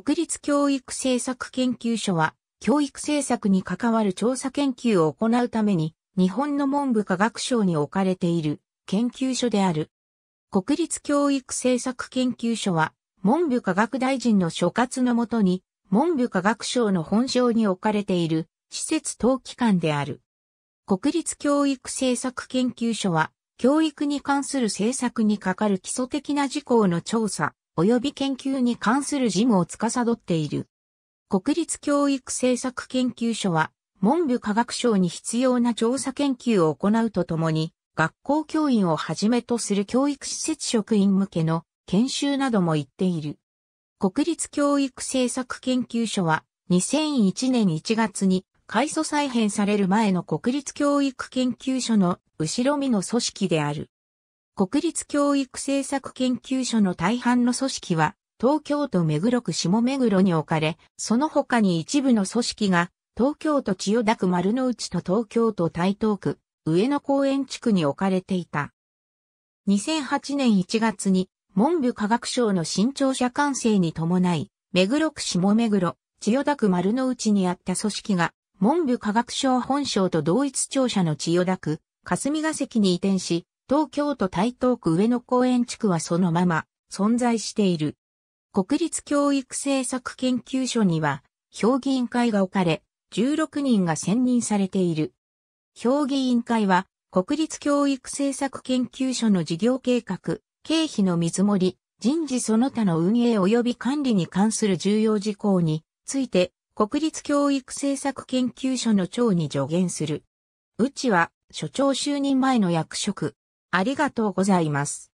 国立教育政策研究所は、教育政策に関わる調査研究を行うために、日本の文部科学省に置かれている研究所である。国立教育政策研究所は、文部科学大臣の所轄のもとに、文部科学省の本省に置かれている施設等機関である。国立教育政策研究所は、教育に関する政策にかかる基礎的な事項の調査、及び研究に関する事務を司っている。国立教育政策研究所は、文部科学省に必要な調査研究を行うとともに、学校教員をはじめとする教育施設職員向けの研修なども行っている。国立教育政策研究所は、2001年1月に、改祖再編される前の国立教育研究所の後ろ身の組織である。国立教育政策研究所の大半の組織は、東京都目黒区下目黒に置かれ、その他に一部の組織が、東京都千代田区丸の内と東京都台東区、上野公園地区に置かれていた。2008年1月に、文部科学省の新庁舎完成に伴い、目黒区下目黒、千代田区丸の内にあった組織が、文部科学省本省と同一庁舎の千代田区、霞が関に移転し、東京都台東区上野公園地区はそのまま存在している。国立教育政策研究所には、評議員会が置かれ、16人が選任されている。評議員会は、国立教育政策研究所の事業計画、経費の見積もり、人事その他の運営及び管理に関する重要事項について、国立教育政策研究所の長に助言する。うちは、所長就任前の役職、ありがとうございます。